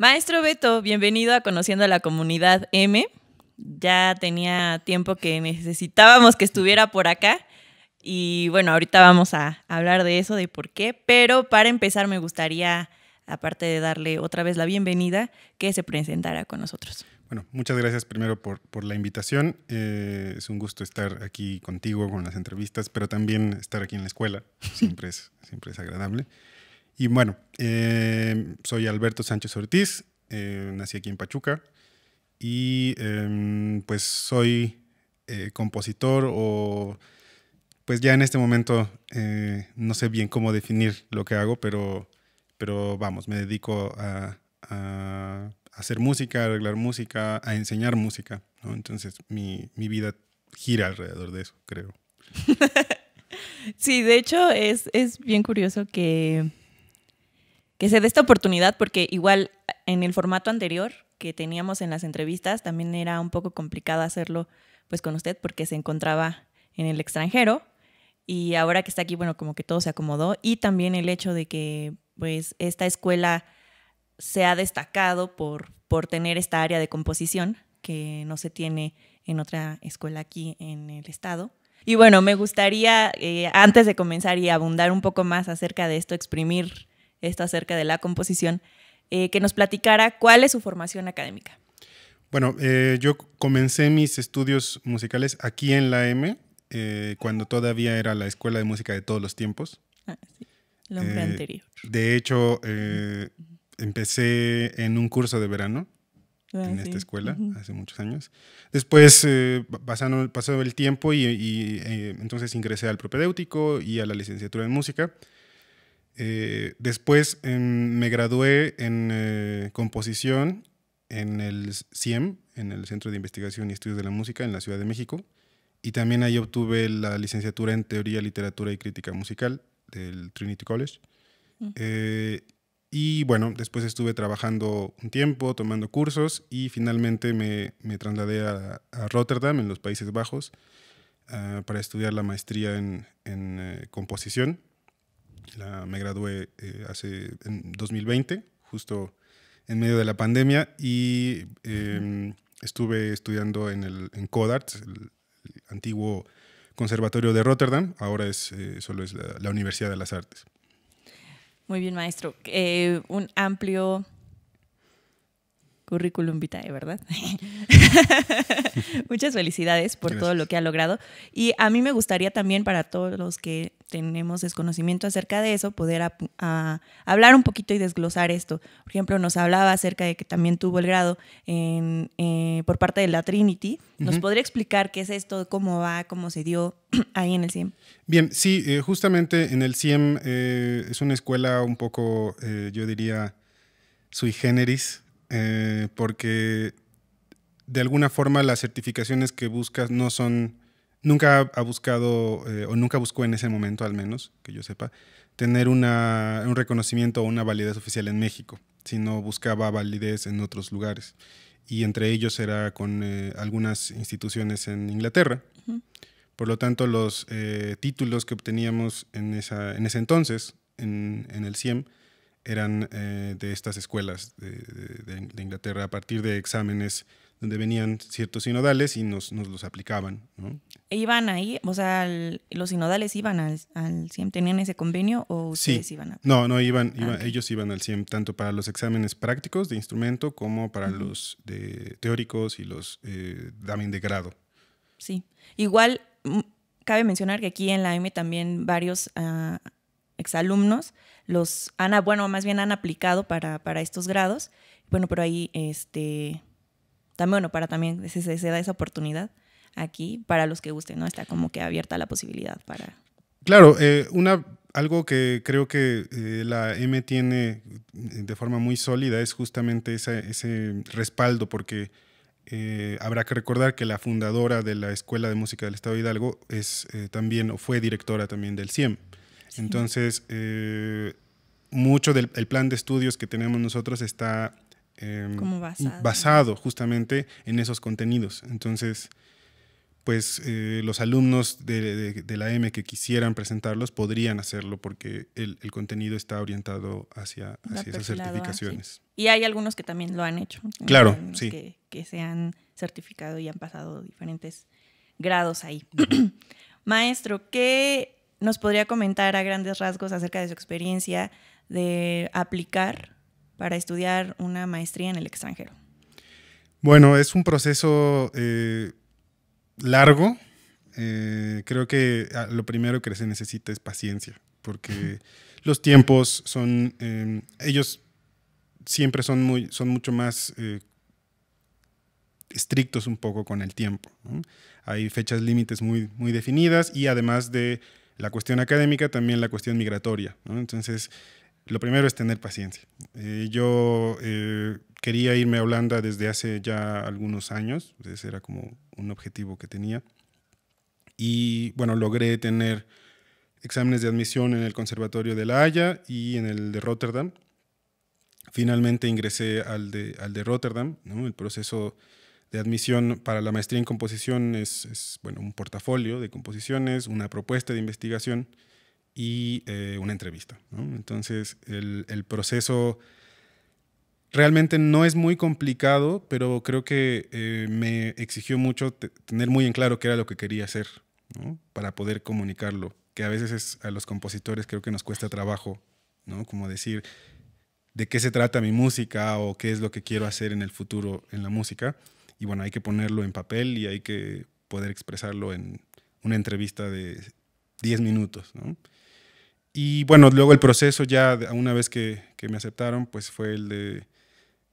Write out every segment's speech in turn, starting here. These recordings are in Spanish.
Maestro Beto, bienvenido a Conociendo a la Comunidad M. Ya tenía tiempo que necesitábamos que estuviera por acá. Y bueno, ahorita vamos a hablar de eso, de por qué. Pero para empezar, me gustaría, aparte de darle otra vez la bienvenida, que se presentara con nosotros. Bueno, muchas gracias primero por, la invitación. Eh, es un gusto estar aquí contigo con las entrevistas, pero también estar aquí en la escuela. Siempre siempre es agradable. Y bueno, em, soy Alberto Sánchez Ortiz, em, nací aquí en Pachuca y em, pues soy eh, compositor o pues ya en este momento eh, no sé bien cómo definir lo que hago, pero, pero vamos, me dedico a, hacer música, a arreglar música, a enseñar música, Entonces mi, vida gira alrededor de eso, creo. sí, de hecho es, es bien curioso que que se dé esta oportunidad, porque igual en el formato anterior que teníamos en las entrevistas también era un poco complicado hacerlo pues con usted porque se encontraba en el extranjero y ahora que está aquí, bueno, como que todo se acomodó y también el hecho de que pues esta escuela se ha destacado por, por tener esta área de composición que no se tiene en otra escuela aquí en el estado. Y bueno, me gustaría, eh, antes de comenzar y abundar un poco más acerca de esto, exprimir está acerca de la composición, eh, que nos platicara cuál es su formación académica. Bueno, eh, yo comencé mis estudios musicales aquí en la M, eh, cuando todavía era la Escuela de Música de todos los tiempos. Ah, sí. anterior. De hecho, empecé en un curso de verano ah, en esta escuela hace muchos años. Después pasando, pasó el tiempo y, y entonces ingresé al propedéutico y a la licenciatura en música. Eh, después em, me gradué en eh, composición en el CIEM, en el Centro de Investigación y Estudios de la Música en la Ciudad de México, y también ahí obtuve la licenciatura en Teoría, Literatura y Crítica Musical del Trinity College. Mm. Eh, y bueno, después estuve trabajando un tiempo, tomando cursos, y finalmente me, trasladé a, Rotterdam, en los Países Bajos, ah, para estudiar la maestría en composición me gradué eh, hace, en 2020, justo en medio de la pandemia, y em, estuve estudiando en, el, en Codart, el, antiguo Conservatorio de Rotterdam, ahora es, eh, solo es la, Universidad de las Artes. Muy bien, maestro. Eh, un amplio currículum vitae, ¿verdad? Muchas felicidades por todo lo que ha logrado. Y a mí me gustaría también para todos los que tenemos desconocimiento acerca de eso, poder hablar un poquito y desglosar esto. Por ejemplo, nos hablaba acerca de que también tuvo el grado en, eh, por parte de la Trinity. ¿Nos podría explicar qué es esto, cómo va, cómo se dio ahí en el CIEM? Bien, sí, eh, justamente en el CIEM eh, es una escuela un poco, yo diría, sui generis, eh, porque de alguna forma las certificaciones que buscas no son, nunca ha buscado, eh, o nunca buscó en ese momento al menos, que yo sepa, tener una, un reconocimiento o una validez oficial en México, sino buscaba validez en otros lugares. Y entre ellos era con eh, algunas instituciones en Inglaterra. Por lo tanto, los títulos que obteníamos en, esa, en ese entonces, en el CIEM, eran eh, de estas escuelas de, Inglaterra a partir de exámenes donde venían ciertos sinodales y nos, los aplicaban. E ¿Iban ahí? O sea, ¿los sinodales iban al, al, CIEM? ¿Tenían ese convenio o ustedes iban No, no, iban, ah, ellos iban al CIEM tanto para los exámenes prácticos de instrumento como para los teóricos y los eh, de grado. Sí, igual cabe mencionar que aquí en la M también varios ah, exalumnos los han, bueno, más bien han aplicado para, para estos grados. Bueno, pero ahí, este, también, bueno, para también se, se, da esa oportunidad aquí para los que gusten, ¿no? Está como que abierta la posibilidad para... Claro, eh, una, algo que creo que eh, la M tiene de forma muy sólida es justamente ese respaldo, porque eh, habrá que recordar que la fundadora de la Escuela de Música del Estado de Hidalgo es también, o fue directora también del CIEM. Entonces, eh, mucho del plan de estudios que tenemos nosotros está em, basado. justamente en esos contenidos. Entonces, pues eh, los alumnos de, la M que quisieran presentarlos podrían hacerlo porque el, contenido está orientado hacia, esas ah, certificaciones. Y hay algunos que también lo han hecho. Claro, sí. Que, que se han certificado y han pasado diferentes grados ahí. Maestro, ¿qué nos podría comentar a grandes rasgos acerca de su experiencia de aplicar para estudiar una maestría en el extranjero. Bueno, es un proceso eh, largo. Eh, creo que ah, lo primero que se necesita es paciencia, porque los tiempos son, em, ellos siempre son, muy, son mucho más eh, estrictos un poco con el tiempo. Hay fechas límites muy, muy definidas y además de la cuestión académica, también la cuestión migratoria. Entonces, lo primero es tener paciencia. Eh, yo eh, quería irme a Holanda desde hace ya algunos años, ese era como un objetivo que tenía. Y bueno, logré tener exámenes de admisión en el Conservatorio de La Haya y en el de Rotterdam. Finalmente ingresé al de, al de Rotterdam, el proceso de admisión para la maestría en composición es, bueno, un portafolio de composiciones, una propuesta de investigación y eh, una entrevista. Entonces, el, proceso realmente no es muy complicado, pero creo que eh, me exigió mucho tener muy en claro qué era lo que quería hacer para poder comunicarlo, que a veces a los compositores creo que nos cuesta trabajo, como decir de qué se trata mi música o qué es lo que quiero hacer en el futuro en la música y bueno, hay que ponerlo en papel y hay que poder expresarlo en una entrevista de 10 minutos, Y bueno, luego el proceso ya, una vez que, me aceptaron, pues fue el de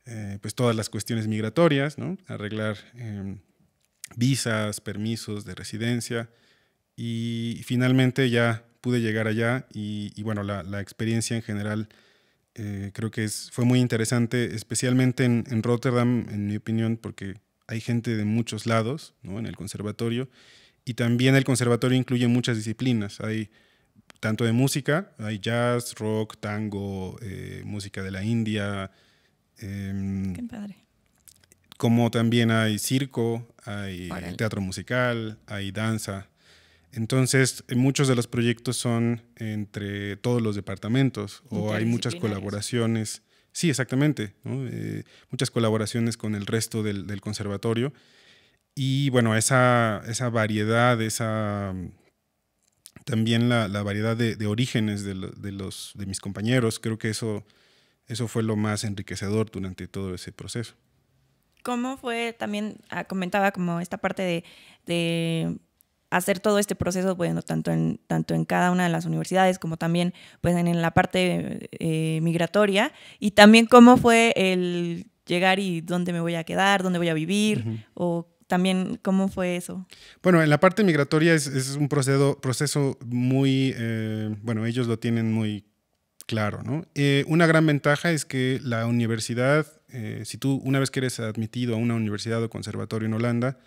eh, pues todas las cuestiones migratorias, ¿no? Arreglar em, visas, permisos de residencia y finalmente ya pude llegar allá y, bueno, la, experiencia en general eh, creo que es, fue muy interesante, especialmente en, en Rotterdam, en mi opinión, porque hay gente de muchos lados en el conservatorio y también el conservatorio incluye muchas disciplinas. Hay tanto de música, hay jazz, rock, tango, eh, música de la India. Em, Qué padre. Como también hay circo, hay teatro musical, hay danza. Entonces, eh, muchos de los proyectos son entre todos los departamentos o hay muchas colaboraciones Sí, exactamente. Eh, muchas colaboraciones con el resto del, conservatorio. Y bueno, esa, esa variedad, esa mm, también la, variedad de, orígenes de, los, de mis compañeros, creo que eso, eso fue lo más enriquecedor durante todo ese proceso. ¿Cómo fue también, ah, comentaba como esta parte de hacer todo este proceso, bueno, tanto en, tanto en cada una de las universidades como también pues, en, la parte eh, migratoria y también cómo fue el llegar y dónde me voy a quedar, dónde voy a vivir o también cómo fue eso. Bueno, en la parte migratoria es, un proceso, proceso muy, eh, bueno, ellos lo tienen muy claro, ¿no? Eh, una gran ventaja es que la universidad, si tú una vez que eres admitido a una universidad o conservatorio en Holanda,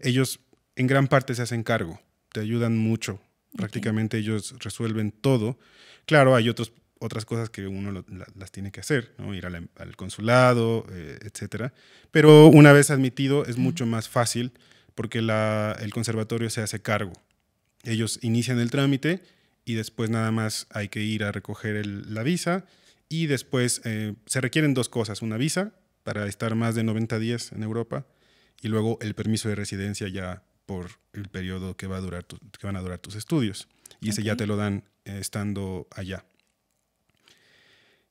ellos en gran parte se hacen cargo, te ayudan mucho, prácticamente ellos resuelven todo. Claro, hay otros, otras cosas que uno las tiene que hacer, ir al consulado, eh, etcétera, Pero una vez admitido es mucho más fácil porque el conservatorio se hace cargo. Ellos inician el trámite y después nada más hay que ir a recoger la visa y después eh, se requieren dos cosas, una visa para estar más de 90 días en Europa y luego el permiso de residencia ya por el periodo que, va a durar que van a durar tus estudios. Y ese ya te lo dan eh, estando allá.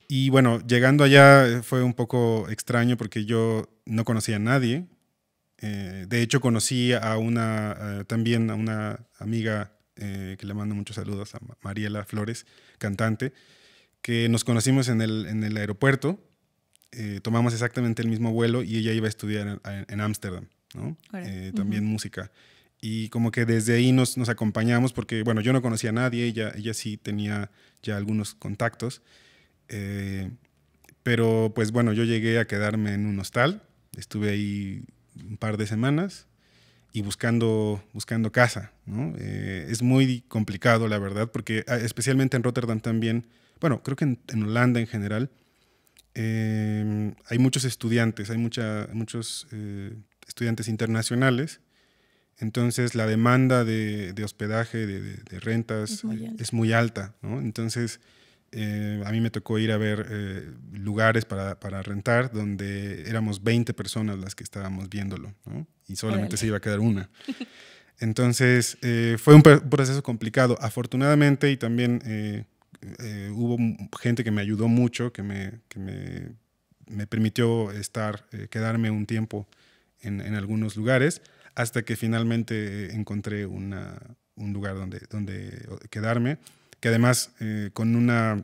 Y bueno, llegando allá eh, fue un poco extraño porque yo no conocía a nadie. Eh, de hecho, conocí a una, también a una amiga que le mando muchos saludos, a Mariela Flores, cantante, que nos conocimos en el, en el aeropuerto. tomamos exactamente el mismo vuelo y ella iba a estudiar en Ámsterdam. Eh, también música. Y como que desde ahí nos, nos acompañamos porque, bueno, yo no conocía a nadie, ella, ella sí tenía ya algunos contactos. Eh, pero pues bueno, yo llegué a quedarme en un hostal, estuve ahí un par de semanas y buscando, buscando casa. Eh, es muy complicado, la verdad, porque ah, especialmente en Rotterdam también, bueno, creo que en, Holanda en general, hay muchos estudiantes, hay mucha, muchos estudiantes internacionales. Entonces la demanda de, de hospedaje, de, de, rentas, es muy alta. ¿no? Entonces eh, a mí me tocó ir a ver eh, lugares para, para, rentar donde éramos 20 personas las que estábamos viéndolo ¿no? y solamente se iba a quedar una. Entonces eh, fue un proceso complicado. Afortunadamente y también hubo gente que me ayudó mucho, que me, que me, me permitió estar, quedarme un tiempo en, algunos lugares, hasta que finalmente eh, encontré un lugar donde, donde quedarme, que además eh, con una,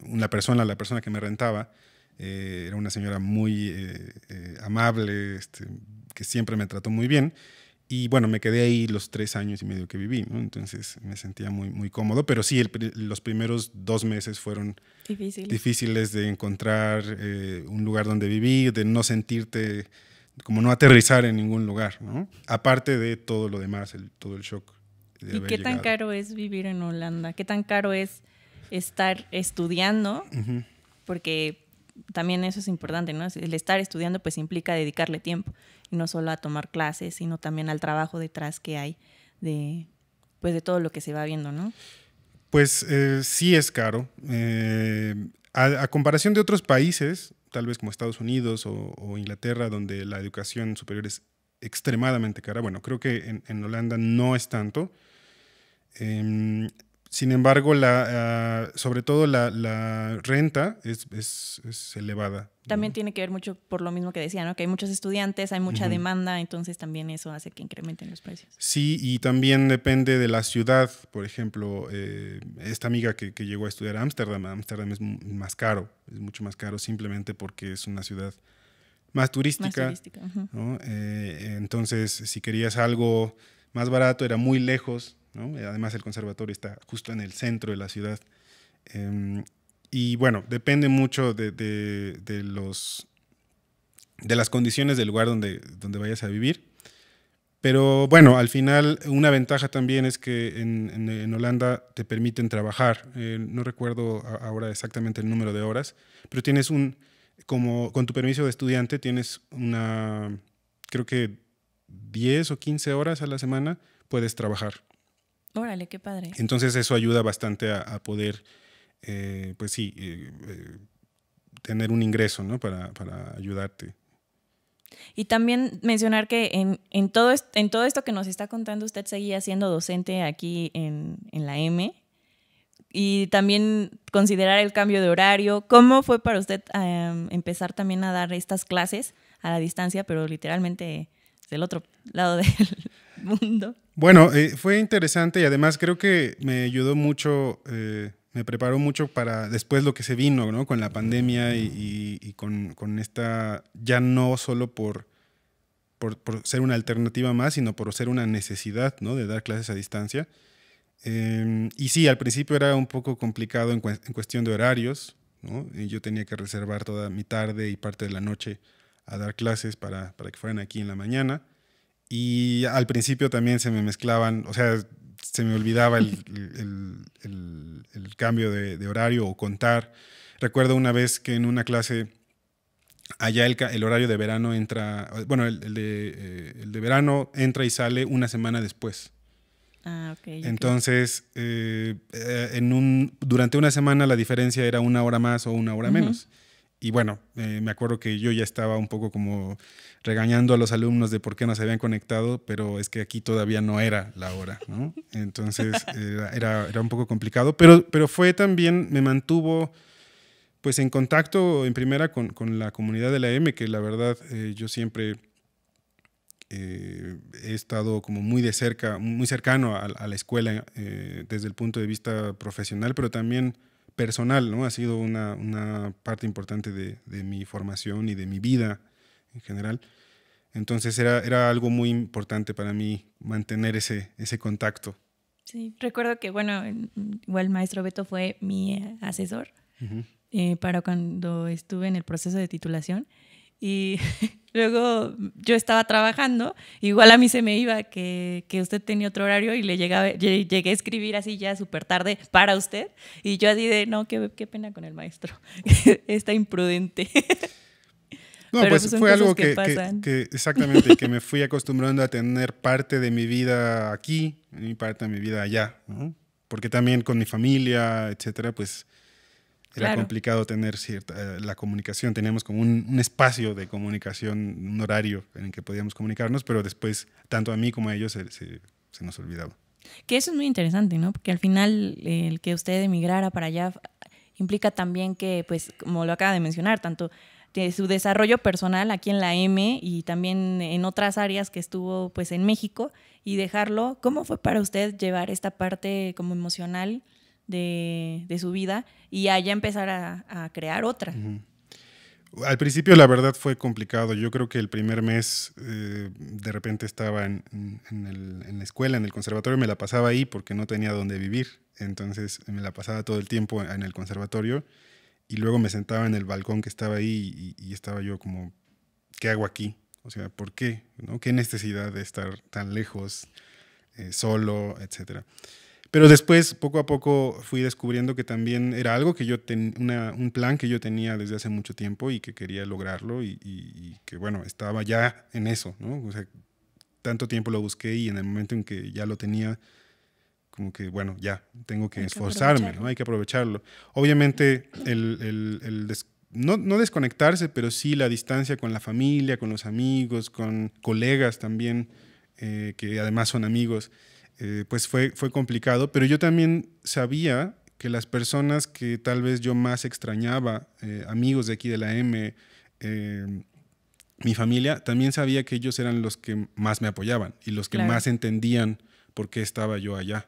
una, persona, la persona que me rentaba, eh, era una señora muy amable, este, que siempre me trató muy bien. Y bueno, me quedé ahí los tres años y medio que viví, Entonces me sentía muy, muy cómodo, pero sí, los primeros dos meses fueron difíciles de encontrar un lugar donde vivir, de no sentirte como no aterrizar en ningún lugar, ¿no? Aparte de todo lo demás, todo el shock. De ¿Y qué tan caro es vivir en Holanda? ¿Qué tan caro es estar estudiando? Porque también eso es importante, ¿no? El estar estudiando pues implica dedicarle tiempo y no solo a tomar clases, sino también al trabajo detrás que hay de pues de todo lo que se va viendo, ¿no? Pues eh, sí es caro. Eh, a, comparación de otros países, tal vez como Estados Unidos o, Inglaterra, donde la educación superior es extremadamente cara. Bueno, creo que en, Holanda no es tanto. Em, sin embargo, la, ah, sobre todo la, renta es, elevada. También tiene que ver mucho por lo mismo que decían, ¿no? que hay muchos estudiantes, hay mucha demanda, entonces también eso hace que incrementen los precios. Sí, y también depende de la ciudad. Por ejemplo, eh, esta amiga que, llegó a estudiar a Ámsterdam, Ámsterdam es más caro, es mucho más caro simplemente porque es una ciudad más turística. Eh, entonces, si querías algo más barato, era muy lejos eh, además el conservatorio está justo en el centro de la ciudad. Em, y bueno, depende mucho de, de, los, de las condiciones del lugar donde, donde vayas a vivir. Pero bueno, al final una ventaja también es que en, Holanda te permiten trabajar. Eh, no recuerdo ahora exactamente el número de horas, pero tienes un, como con tu permiso de estudiante, tienes una, creo que 10 o 15 horas a la semana puedes trabajar. Órale, qué padre. Entonces eso ayuda bastante a, poder, eh, pues sí, eh, eh, tener un ingreso, ¿no? Para, ayudarte. Y también mencionar que en, todo esto que nos está contando, usted seguía siendo docente aquí en, la M. Y también considerar el cambio de horario. ¿Cómo fue para usted em, empezar también a dar estas clases a la distancia, pero literalmente del otro lado del, mundo. Bueno, eh, fue interesante y además creo que me ayudó mucho, eh, me preparó mucho para después lo que se vino, Con la pandemia y, con, esta, ya no solo por, por, ser una alternativa más, sino por ser una necesidad, ¿no? De dar clases a distancia. Em, y sí, al principio era un poco complicado en, cuestión de horarios, yo tenía que reservar toda mi tarde y parte de la noche a dar clases para, para que fueran aquí en la mañana. Y al principio también se me mezclaban, o sea, se me olvidaba el, el, cambio de, horario o contar. Recuerdo una vez que en una clase, allá el, horario de verano entra, bueno, de, eh, el, de, verano entra y sale una semana después. Ah, okay, Entonces, eh, eh, en un, durante una semana la diferencia era una hora más o una hora menos. Y bueno, me acuerdo que yo ya estaba un poco como regañando a los alumnos de por qué no se habían conectado, pero es que aquí todavía no era la hora, ¿no? Entonces era, un poco complicado, pero, pero fue también, me mantuvo pues en contacto en primera con, con la comunidad de la M, que la verdad eh, yo siempre eh, he estado como muy de cerca, muy cercano a, la escuela eh, desde el punto de vista profesional, pero también personal, ¿no? Ha sido una, parte importante de mi formación y de mi vida en general. Entonces era, era algo muy importante para mí mantener ese, ese contacto. Sí, recuerdo que, bueno, igual maestro Beto fue mi eh, asesor eh, para cuando estuve en el proceso de titulación y luego yo estaba trabajando, igual a mí se me iba que, que usted tenía otro horario y le llegaba, llegué a escribir así ya súper tarde para usted y yo así de, no, qué, qué pena con el maestro, está imprudente. No, pues, fue algo que, exactamente, que me fui acostumbrando a tener parte de mi vida aquí y parte de mi vida allá, ¿no? Porque también con mi familia, etcétera, pues era complicado tener cierta eh, la comunicación. Teníamos como un, espacio de comunicación, un horario en el que podíamos comunicarnos, pero después tanto a mí como a ellos se nos olvidaba. Que eso es muy interesante, ¿no? Porque al final el que usted emigrara para allá implica también que, pues, como lo acaba de mencionar, tanto de su desarrollo personal aquí en la M y también en otras áreas que estuvo pues en México y dejarlo. ¿Cómo fue para usted llevar esta parte como emocional de, de su vida y allá empezar a, crear otra? Al principio la verdad fue complicado. Yo creo que el primer mes eh, de repente estaba en, en la escuela, en el conservatorio, me la pasaba ahí porque no tenía dónde vivir. Entonces me la pasaba todo el tiempo en el conservatorio y luego me sentaba en el balcón que estaba ahí y, estaba yo como, ¿qué hago aquí? O sea, ¿por qué? ¿No? ¿Qué necesidad de estar tan lejos, eh, solo, etcétera? Pero después, poco a poco, fui descubriendo que también era algo que yo tenía, un plan que yo tenía desde hace mucho tiempo y que quería lograrlo y, y, que, bueno, estaba ya en eso, ¿no? O sea, tanto tiempo lo busqué y en el momento en que ya lo tenía, como que, bueno, ya, tengo que esforzarme, ¿no? Hay que aprovecharlo. Obviamente, el, el, el no, no, desconectarse, pero sí la distancia con la familia, con los amigos, con colegas también, eh, que además son amigos, eh, pues fue, fue complicado. Pero yo también sabía que las personas que tal vez yo más extrañaba, eh, amigos de aquí de la M, em, mi familia, también sabía que ellos eran los que más me apoyaban y los que más entendían por qué estaba yo allá.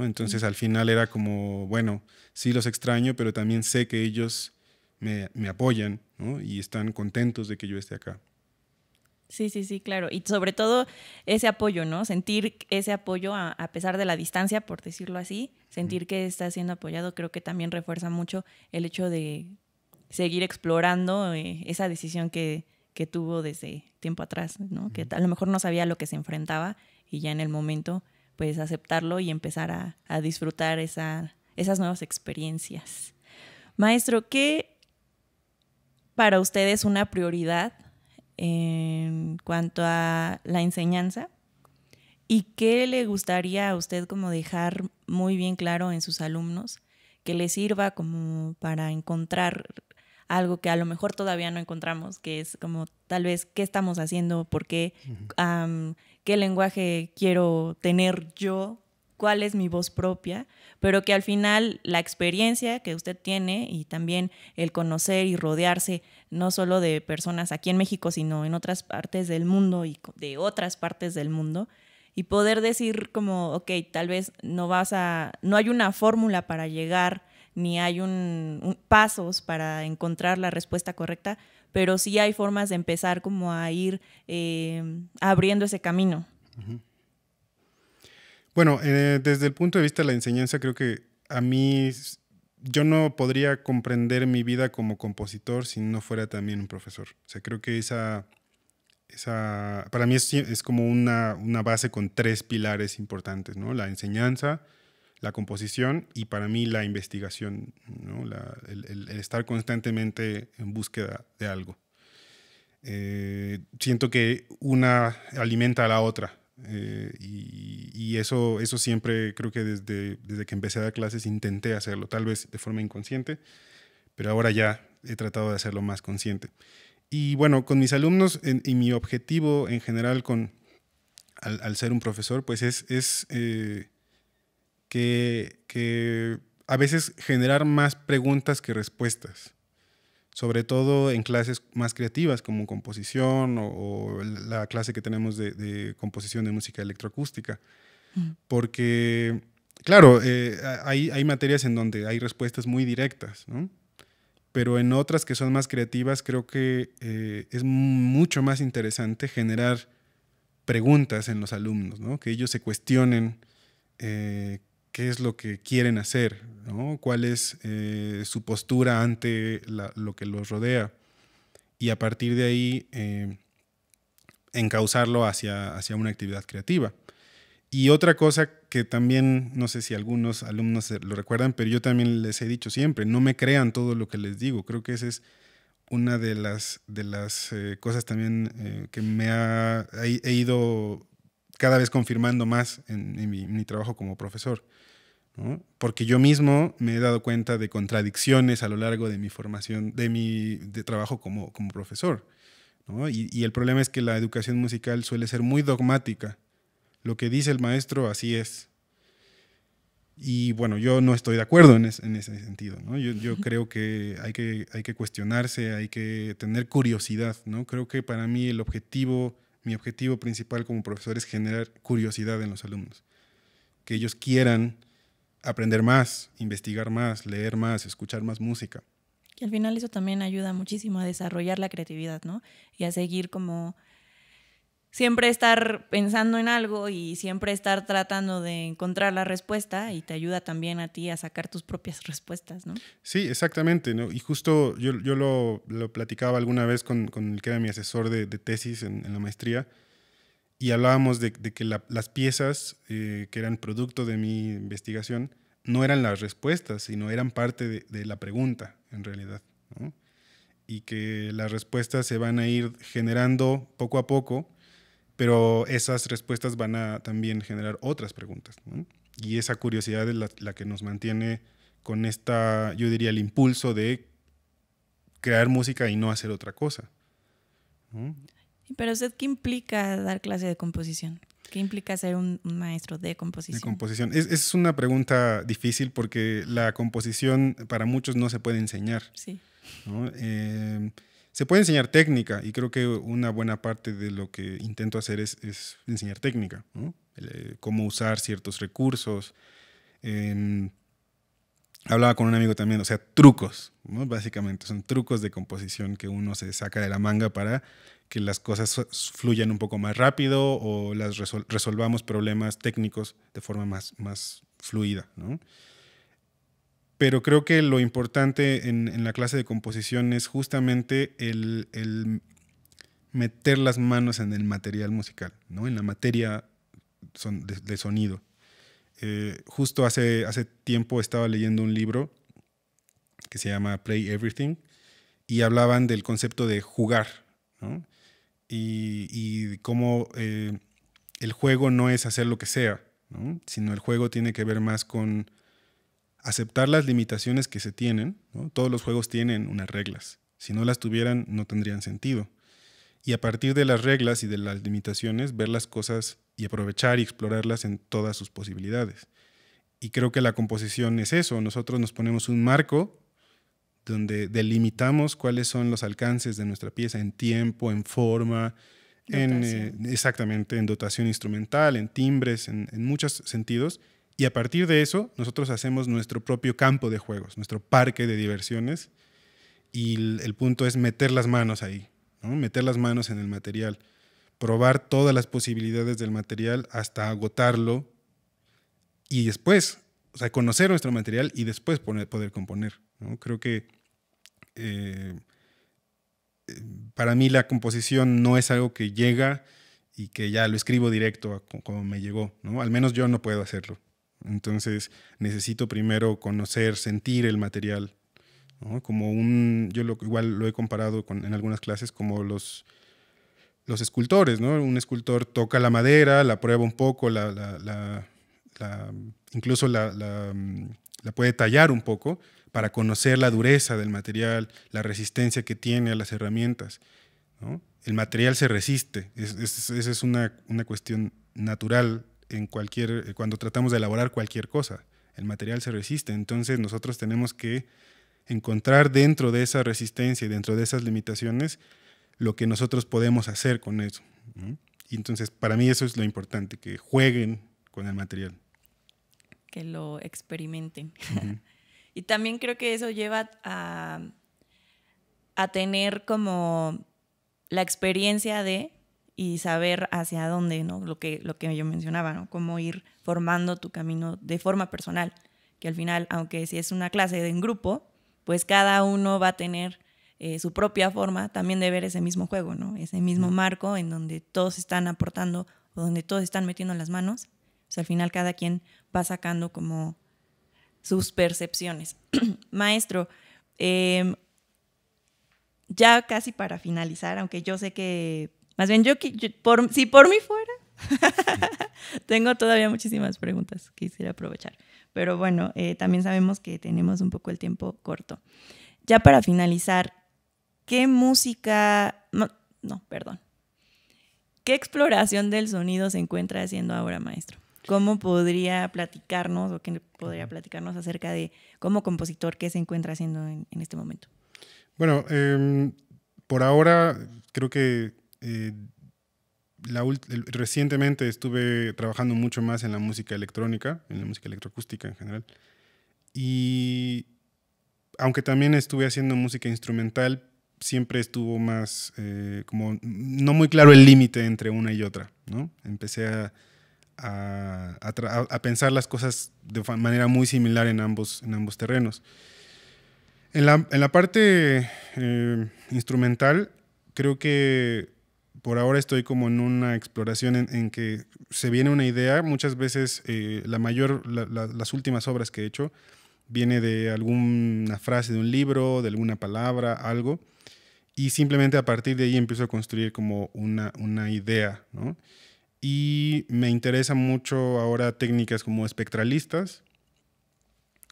Entonces al final era como, bueno, sí los extraño, pero también sé que ellos me, apoyan y están contentos de que yo esté acá. Sí, sí, sí, claro. Y sobre todo ese apoyo, ¿no? Sentir ese apoyo a, pesar de la distancia, por decirlo así, sentir que está siendo apoyado, creo que también refuerza mucho el hecho de seguir explorando eh, esa decisión que, tuvo desde tiempo atrás, ¿no? Que a lo mejor no sabía lo que se enfrentaba y ya en el momento pues aceptarlo y empezar a, disfrutar esa, esas nuevas experiencias. Maestro, ¿qué para usted es una prioridad en cuanto a la enseñanza? ¿Y qué le gustaría a usted como dejar muy bien claro en sus alumnos que le sirva como para encontrar algo que a lo mejor todavía no encontramos, que es como tal vez qué estamos haciendo, por qué, qué lenguaje quiero tener yo, cuál es mi voz propia, pero que al final la experiencia que usted tiene y también el conocer y rodearse no solo de personas aquí en México, sino en otras partes del mundo y de otras partes del mundo, y poder decir como, ok, tal vez no vas a, no hay una fórmula para llegar, ni hay un, pasos para encontrar la respuesta correcta, pero sí hay formas de empezar como a ir eh, abriendo ese camino. Bueno, eh, desde el punto de vista de la enseñanza, creo que a mí yo no podría comprender mi vida como compositor si no fuera también un profesor. O sea, creo que esa, para mí es, como una, una, base con tres pilares importantes, ¿no? La enseñanza, la composición y para mí la investigación, el, estar constantemente en búsqueda de algo. Eh, siento que una alimenta a la otra eh, y, eso, eso siempre creo que desde, desde que empecé a dar clases intenté hacerlo, tal vez de forma inconsciente, pero ahora ya he tratado de hacerlo más consciente. Y bueno, con mis alumnos y mi objetivo en general con, al, ser un profesor, pues es, eh, que, que a veces generar más preguntas que respuestas, sobre todo en clases más creativas como composición o, la clase que tenemos de, composición de música electroacústica, mm. porque, claro, eh, hay, materias en donde hay respuestas muy directas, pero en otras que son más creativas creo que eh, es mucho más interesante generar preguntas en los alumnos, que ellos se cuestionen eh, qué es lo que quieren hacer, ¿no? cuál es eh, su postura ante lo que los rodea. Y a partir de ahí, eh, encauzarlo hacia, hacia una actividad creativa. Y otra cosa que también, no sé si algunos alumnos lo recuerdan, pero yo también les he dicho siempre, no me crean todo lo que les digo. Creo que esa es una de las, de las eh, cosas también eh, que me ha, he ido cada vez confirmando más en mi, trabajo como profesor porque yo mismo me he dado cuenta de contradicciones a lo largo de mi formación, de mi de trabajo como, como profesor. ¿no? Y, el problema es que la educación musical suele ser muy dogmática. Lo que dice el maestro, así es. Y bueno, yo no estoy de acuerdo en, en ese sentido. ¿no? Yo, yo, creo que hay, que hay que cuestionarse, hay que tener curiosidad. ¿no? Creo que para mí el objetivo, mi objetivo principal como profesor es generar curiosidad en los alumnos. Que ellos quieran aprender más, investigar más, leer más, escuchar más música. Y al final eso también ayuda muchísimo a desarrollar la creatividad, ¿no? Y a seguir como siempre estar pensando en algo y siempre estar tratando de encontrar la respuesta y te ayuda también a ti a sacar tus propias respuestas, ¿no? Sí, exactamente, ¿no? Y justo yo, lo, platicaba alguna vez con, el que era mi asesor de, tesis en la maestría y hablábamos de, que las piezas eh, que eran producto de mi investigación no eran las respuestas, sino eran parte de, la pregunta, en realidad. Y que las respuestas se van a ir generando poco a poco, pero esas respuestas van a también generar otras preguntas. Y esa curiosidad es la, la, que nos mantiene con esta, yo diría, el impulso de crear música y no hacer otra cosa. ¿no? Pero usted, ¿qué implica dar clase de composición? ¿Qué implica ser un, maestro de composición? De composición. Es, es, una pregunta difícil porque la composición para muchos no se puede enseñar. Sí. Eh, se puede enseñar técnica y creo que una buena parte de lo que intento hacer es, enseñar técnica, ¿no? Eh, cómo usar ciertos recursos. Em, hablaba con un amigo también, o sea, trucos, ¿no? básicamente son trucos de composición que uno se saca de la manga para que las cosas fluyan un poco más rápido o las resolvamos problemas técnicos de forma más, más fluida. ¿no? Pero creo que lo importante en, la clase de composición es justamente el, meter las manos en el material musical, ¿no? en la materia de, sonido. Eh, justo hace, hace tiempo estaba leyendo un libro que se llama Play Everything y hablaban del concepto de jugar. ¿no? y, cómo eh, el juego no es hacer lo que sea, sino el juego tiene que ver más con aceptar las limitaciones que se tienen. Todos los juegos tienen unas reglas. Si no las tuvieran, no tendrían sentido. Y a partir de las reglas y de las limitaciones, ver las cosas y aprovechar y explorarlas en todas sus posibilidades. Y creo que la composición es eso. Nosotros nos ponemos un marco donde delimitamos cuáles son los alcances de nuestra pieza en tiempo, en forma, en, eh, exactamente, en dotación instrumental, en timbres, en, muchos sentidos. Y a partir de eso, nosotros hacemos nuestro propio campo de juegos, nuestro parque de diversiones. Y el, punto es meter las manos ahí, meter las manos en el material, probar todas las posibilidades del material hasta agotarlo y después, o sea, conocer nuestro material y después poder componer. ¿no? Creo que eh, para mí la composición no es algo que llega y que ya lo escribo directo como me llegó, ¿no? Al menos yo no puedo hacerlo. Entonces necesito primero conocer, sentir el material, Como un, yo igual lo he comparado en algunas clases como los, los escultores, ¿no? Un escultor toca la madera, la prueba un poco, incluso la, puede tallar un poco para conocer la dureza del material, la resistencia que tiene a las herramientas. El material se resiste, esa es, una, cuestión natural en cualquier, eh, cuando tratamos de elaborar cualquier cosa. El material se resiste, entonces nosotros tenemos que encontrar dentro de esa resistencia y dentro de esas limitaciones lo que nosotros podemos hacer con eso. Y entonces para mí eso es lo importante, que jueguen con el material. Que lo experimenten. Y también creo que eso lleva a, a tener como la experiencia de y saber hacia dónde, ¿no? Lo que, lo que yo mencionaba, ¿no? Cómo ir formando tu camino de forma personal, que al final, aunque si es una clase en grupo, pues cada uno va a tener eh, su propia forma también de ver ese mismo juego, ¿no? Ese mismo marco en donde todos están aportando o donde todos están metiendo las manos, al final cada quien va sacando como sus percepciones. Maestro, em, ya casi para finalizar, aunque yo sé que, más bien yo, por, si por mí fuera, tengo todavía muchísimas preguntas que quisiera aprovechar, pero bueno, eh, también sabemos que tenemos un poco el tiempo corto. Ya para finalizar, ¿qué música, no perdón, qué exploración del sonido se encuentra haciendo ahora, maestro? ¿Cómo podría platicarnos o qué podría platicarnos acerca de como compositor qué se encuentra haciendo en, este momento? Bueno, em, por ahora creo que eh, recientemente estuve trabajando mucho más en la música electrónica, en la música electroacústica en general. Y aunque también estuve haciendo música instrumental, siempre estuvo más eh, como no muy claro el límite entre una y otra, ¿no? Empecé a a, pensar las cosas de manera muy similar en ambos, en ambos terrenos. En la, parte eh, instrumental, creo que por ahora estoy como en una exploración en, que se viene una idea. Muchas veces eh, la mayor, las últimas obras que he hecho, viene de alguna frase de un libro, de alguna palabra, algo. Y simplemente a partir de ahí empiezo a construir como una, una idea, ¿no? Y me interesa mucho ahora técnicas como espectralistas,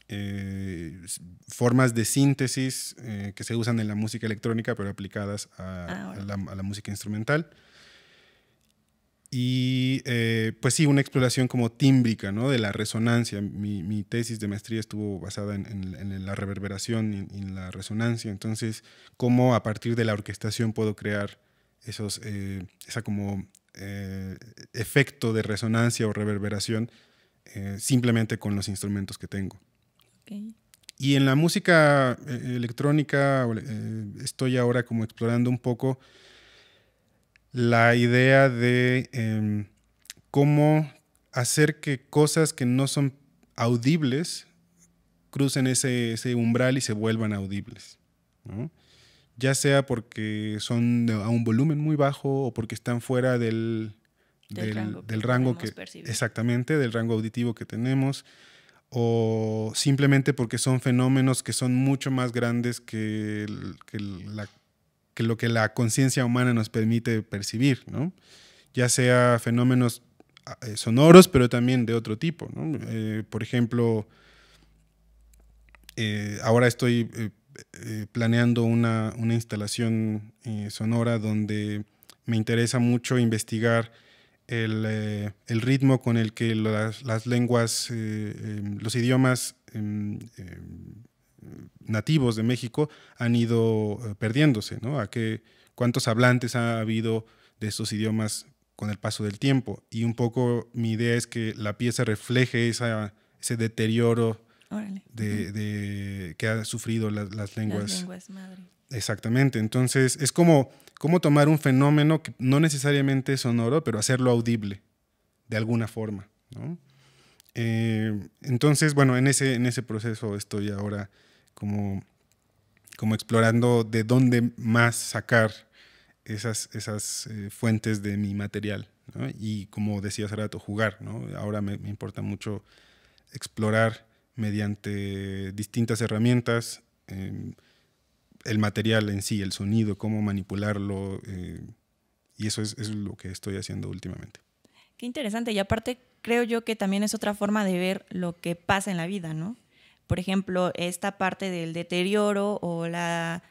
eh, formas de síntesis eh, que se usan en la música electrónica, pero aplicadas a, ah, la, música instrumental. Y eh, pues sí, una exploración como tímbrica, ¿no? De la resonancia. Mi, tesis de maestría estuvo basada en, la reverberación y en, la resonancia. Entonces, cómo a partir de la orquestación puedo crear esos, esa como eh, efecto de resonancia o reverberación eh, simplemente con los instrumentos que tengo. Y en la música eh, electrónica estoy ahora como explorando un poco la idea de em, cómo hacer que cosas que no son audibles crucen ese, umbral y se vuelvan audibles. ¿no? ya sea porque son a un volumen muy bajo o porque están fuera del, del, rango, que, exactamente, del rango auditivo que tenemos, o simplemente porque son fenómenos que son mucho más grandes que, que, lo que la conciencia humana nos permite percibir, ya sea fenómenos ah, eh, sonoros, pero también de otro tipo. Eh, por ejemplo, eh, ahora estoy eh, planeando una, instalación eh, sonora donde me interesa mucho investigar el, eh, ritmo con el que las, lenguas, em, los idiomas em, em, nativos de México han ido perdiéndose, ¿no? A cuántos hablantes ha habido de esos idiomas con el paso del tiempo. Y un poco mi idea es que la pieza refleje esa, ese deterioro de, que ha sufrido las lenguas. Exactamente. Entonces, es como, como tomar un fenómeno que no necesariamente es sonoro, pero hacerlo audible de alguna forma. Eh, entonces, bueno, en ese, en ese proceso estoy ahora como, como explorando de dónde más sacar esas, esas eh, fuentes de mi material. Y como decía hace rato, jugar. Ahora me importa mucho explorar mediante distintas herramientas, em, el material en sí, el sonido, cómo manipularlo, eh, y eso es, lo que estoy haciendo últimamente. Qué interesante, y aparte creo yo que también es otra forma de ver lo que pasa en la vida, ¿no? Por ejemplo, esta parte del deterioro o la,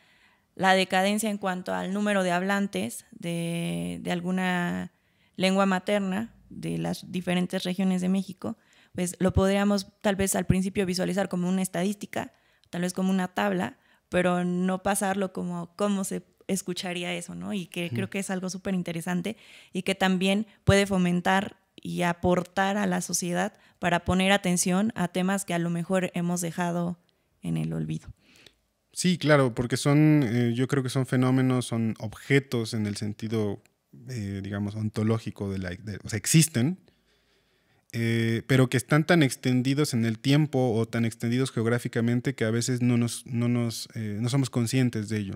decadencia en cuanto al número de hablantes de, de alguna lengua materna de las diferentes regiones de México, pues lo podríamos tal vez al principio visualizar como una estadística, tal vez como una tabla, pero no pasarlo como cómo se escucharía eso, ¿no? Y que creo que es algo súper interesante y que también puede fomentar y aportar a la sociedad para poner atención a temas que a lo mejor hemos dejado en el olvido. Sí, claro, porque son, eh, yo creo que son fenómenos, son objetos en el sentido, eh, digamos, ontológico de la... o sea, existen, eh, pero que están tan extendidos en el tiempo o tan extendidos geográficamente que a veces no, nos, no, nos, eh, no somos conscientes de ello.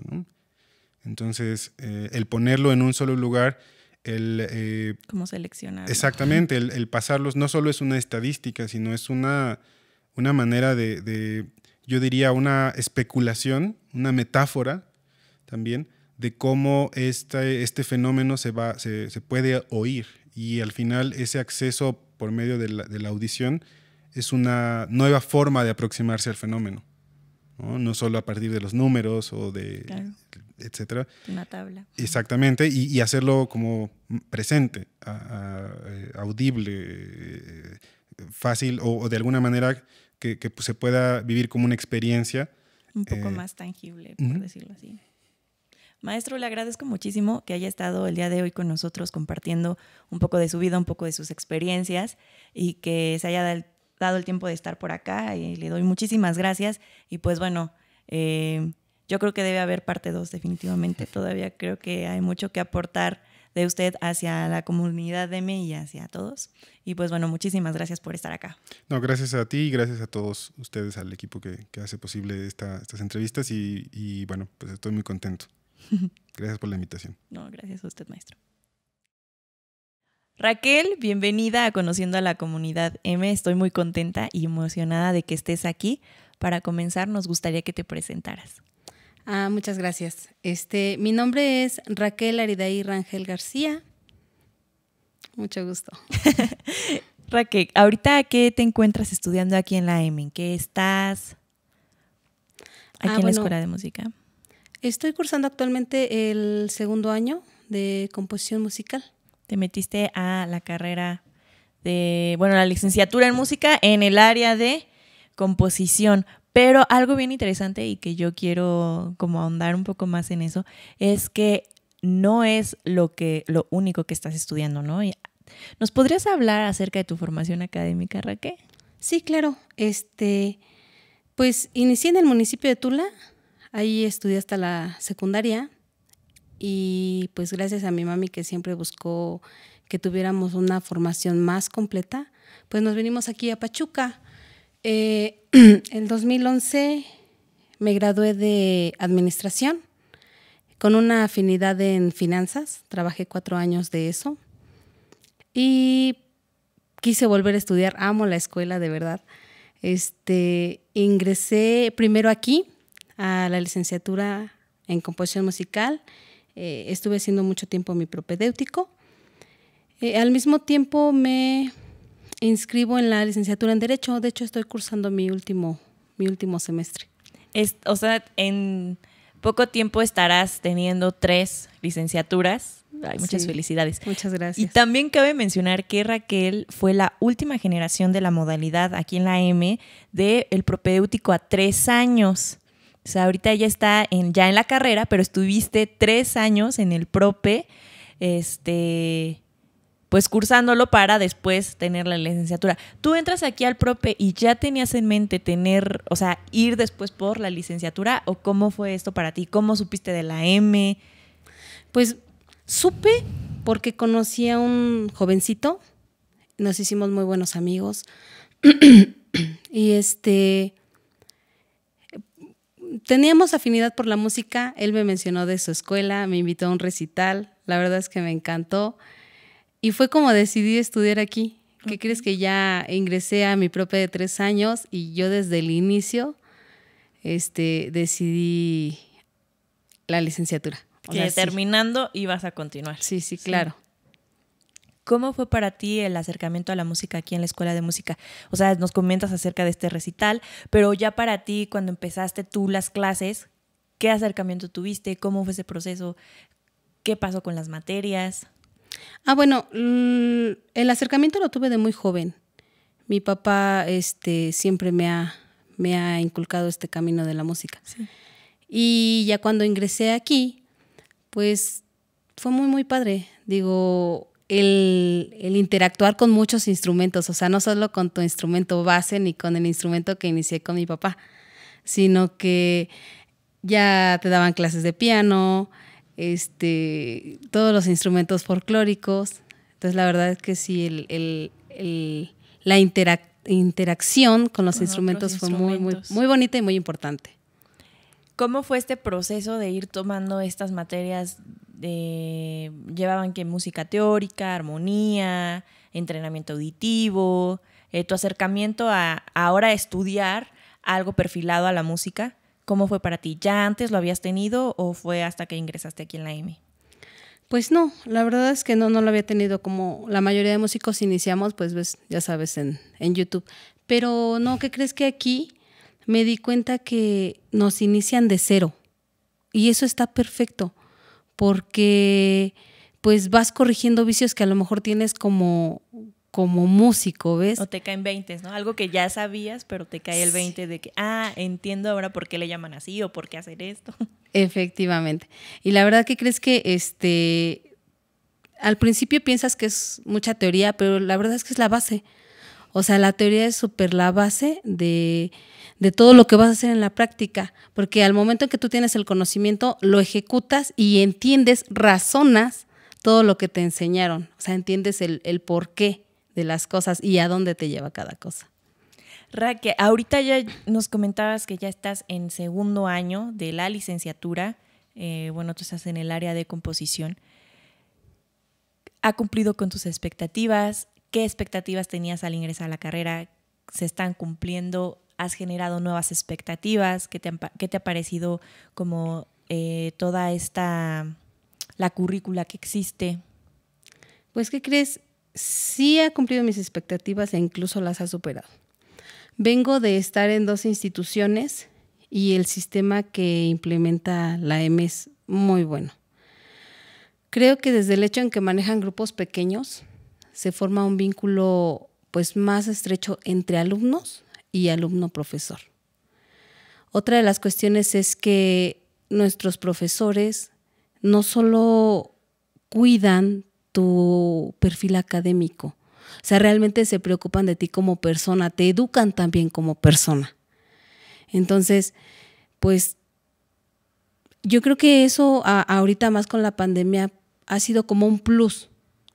Entonces, eh, el ponerlo en un solo lugar, el... ¿Cómo seleccionar? Exactamente, el, el, pasarlos no solo es una estadística, sino es una, una manera de, yo diría, una especulación, una metáfora también de cómo este, este fenómeno se, va, se, se puede oír y al final ese acceso por medio de la, audición es una nueva forma de aproximarse al fenómeno. ¿no? solo a partir de los números o de etcétera. Una tabla. Exactamente, y, hacerlo como presente, eh, audible, eh, fácil o, de alguna manera que, pues, se pueda vivir como una experiencia. Un poco eh, más tangible, por decirlo así. Maestro, le agradezco muchísimo que haya estado el día de hoy con nosotros compartiendo un poco de su vida, un poco de sus experiencias y que se haya dado el tiempo de estar por acá. Y le doy muchísimas gracias. Y pues bueno, eh, yo creo que debe haber parte 2 definitivamente. Todavía creo que hay mucho que aportar de usted hacia la comunidad de ME y hacia todos. Y pues bueno, muchísimas gracias por estar acá. No, gracias a ti y gracias a todos ustedes, al equipo que, hace posible estas entrevistas y bueno, pues estoy muy contento. Gracias por la invitación. No, gracias a usted, maestro. Raquel, bienvenida a Conociendo a la Comunidad M. Estoy muy contenta y emocionada de que estés aquí. Para comenzar, nos gustaría que te presentaras. Ah, muchas gracias. Este, mi nombre es Raquel Aridaí Rangel García. Mucho gusto. Raquel, ahorita qué te encuentras estudiando aquí en la M, ¿en qué estás? Aquí ah, en la Escuela de Música. Estoy cursando actualmente el segundo año de composición musical. Te metiste a la carrera de, bueno, la licenciatura en música en el área de composición. Pero algo bien interesante y que yo quiero como ahondar un poco más en eso es que no es lo que lo único que estás estudiando, ¿no? ¿Nos podrías hablar acerca de tu formación académica, Raquel? Sí, claro. Este, pues inicié en el municipio de Tula, Ahí estudié hasta la secundaria y pues gracias a mi mami que siempre buscó que tuviéramos una formación más completa, pues nos vinimos aquí a Pachuca. Eh, en 2011 me gradué de administración con una afinidad en finanzas, trabajé cuatro años de eso y quise volver a estudiar, amo la escuela de verdad. Este, ingresé primero aquí a la licenciatura en composición musical. Eh, estuve haciendo mucho tiempo mi propedéutico. Eh, al mismo tiempo me inscribo en la licenciatura en Derecho. De hecho, estoy cursando mi último, mi último semestre. o sea, en poco tiempo estarás teniendo tres licenciaturas. muchas felicidades. Muchas gracias. Y también cabe mencionar que Raquel fue la última generación de la modalidad aquí en la M de el propedéutico a tres años. O sea, ahorita ella está en, ya en la carrera, pero estuviste tres años en el PROPE, este, pues cursándolo para después tener la licenciatura. Tú entras aquí al PROPE y ya tenías en mente tener, o sea, ir después por la licenciatura, o cómo fue esto para ti, cómo supiste de la M. Pues supe porque conocí a un jovencito, nos hicimos muy buenos amigos. y este, teníamos afinidad por la música, él me mencionó de su escuela, me invitó a un recital, la verdad es que me encantó y fue como decidí estudiar aquí. ¿Qué crees que ya ingresé a mi propia de tres años y yo desde el inicio este, decidí la licenciatura? Que terminando ibas a continuar. Sí, sí, claro. ¿Cómo fue para ti el acercamiento a la música aquí en la Escuela de Música? O sea, nos comentas acerca de este recital, pero ya para ti, cuando empezaste tú las clases, ¿qué acercamiento tuviste? ¿Cómo fue ese proceso? ¿Qué pasó con las materias? Ah, bueno, mm, el acercamiento lo tuve de muy joven. Mi papá este, siempre me ha, me ha inculcado este camino de la música. Y ya cuando ingresé aquí, pues fue muy, muy padre. Digo, el, interactuar con muchos instrumentos, o sea, no solo con tu instrumento base ni con el instrumento que inicié con mi papá, sino que ya te daban clases de piano, este, todos los instrumentos folclóricos. Entonces, la verdad es que sí, el, la interacción con los instrumentos fue Muy, muy bonita y muy importante. ¿Cómo fue este proceso de ir tomando estas materias eh, llevaban que música teórica, armonía, entrenamiento auditivo, eh, tu acercamiento a, ahora estudiar algo perfilado a la música. ¿Cómo fue para ti? ¿Ya antes lo habías tenido o fue hasta que ingresaste aquí en la EMI? Pues no, la verdad es que no, no lo había tenido como la mayoría de músicos iniciamos, pues ya sabes, en, en YouTube. Pero no, ¿qué crees que aquí me di cuenta que nos inician de cero? Y eso está perfecto, porque pues vas corrigiendo vicios que a lo mejor tienes como, como músico, ¿ves? O te caen 20, ¿no? Algo que ya sabías, pero te cae el 20 de que, ah, entiendo ahora por qué le llaman así o por qué hacer esto. Efectivamente. Y la verdad que crees que este al principio piensas que es mucha teoría, pero la verdad es que es la base. O sea, la teoría es súper la base de, de todo lo que vas a hacer en la práctica, porque al momento en que tú tienes el conocimiento, lo ejecutas y entiendes, razonas todo lo que te enseñaron, o sea, entiendes el, porqué de las cosas y a dónde te lleva cada cosa. Raquel, ahorita ya nos comentabas que ya estás en segundo año de la licenciatura. Eh, bueno, tú estás en el área de composición. ¿Ha cumplido con tus expectativas? qué expectativas tenías al ingresar a la carrera, se están cumpliendo, has generado nuevas expectativas, qué te, ha parecido como eh, toda esta, la currícula que existe. Pues, ¿qué crees? Sí ha cumplido mis expectativas e incluso las ha superado. Vengo de estar en dos instituciones y el sistema que implementa la M es muy bueno. Creo que desde el hecho en que manejan grupos pequeños, se forma un vínculo pues más estrecho entre alumnos y alumno-profesor. Otra de las cuestiones es que nuestros profesores no solo cuidan tu perfil académico, o sea, realmente se preocupan de ti como persona, te educan también como persona. Entonces, pues yo creo que eso ahorita más con la pandemia ha sido como un plus,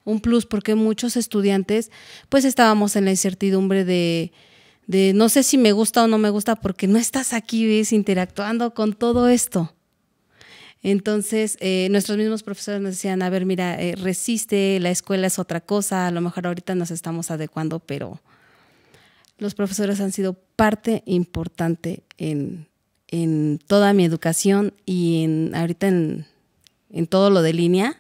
un plus porque muchos estudiantes pues estábamos en la incertidumbre de, no sé si me gusta o no me gusta porque no estás aquí, ¿ves? interactuando con todo esto. Entonces, eh, nuestros mismos profesores nos decían, a ver, mira, eh, resiste, la escuela es otra cosa, a lo mejor ahorita nos estamos adecuando, pero los profesores han sido parte importante en, toda mi educación y ahorita en todo lo de línea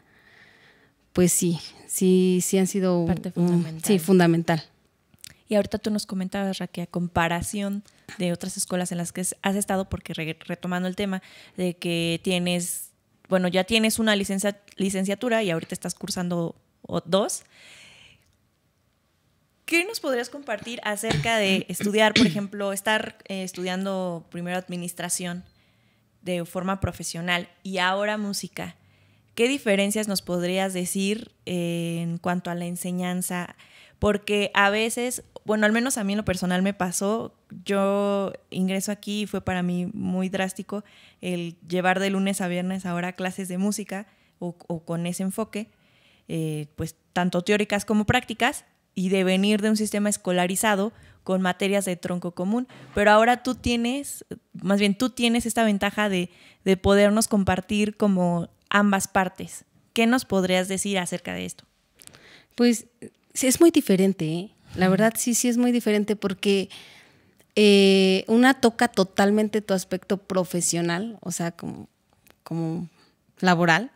pues sí, sí, sí han sido fundamental. sí, fundamental. Y ahorita tú nos comentabas, Raquel, a comparación de otras escuelas en las que has estado, porque retomando el tema de que tienes, bueno, ya tienes una licencia, licenciatura y ahorita estás cursando dos. ¿Qué nos podrías compartir acerca de estudiar, por ejemplo, estar eh, estudiando primero administración de forma profesional y ahora música? ¿Qué diferencias nos podrías decir eh, en cuanto a la enseñanza? Porque a veces, bueno, al menos a mí en lo personal me pasó, yo ingreso aquí y fue para mí muy drástico el llevar de lunes a viernes ahora clases de música o, con ese enfoque, eh, pues tanto teóricas como prácticas, y de venir de un sistema escolarizado con materias de tronco común. Pero ahora tú tienes, más bien tú tienes esta ventaja de, de podernos compartir como ambas partes. ¿Qué nos podrías decir acerca de esto? Pues es muy diferente, ¿eh? la verdad sí, sí es muy diferente porque eh, una toca totalmente tu aspecto profesional, o sea, como, como laboral.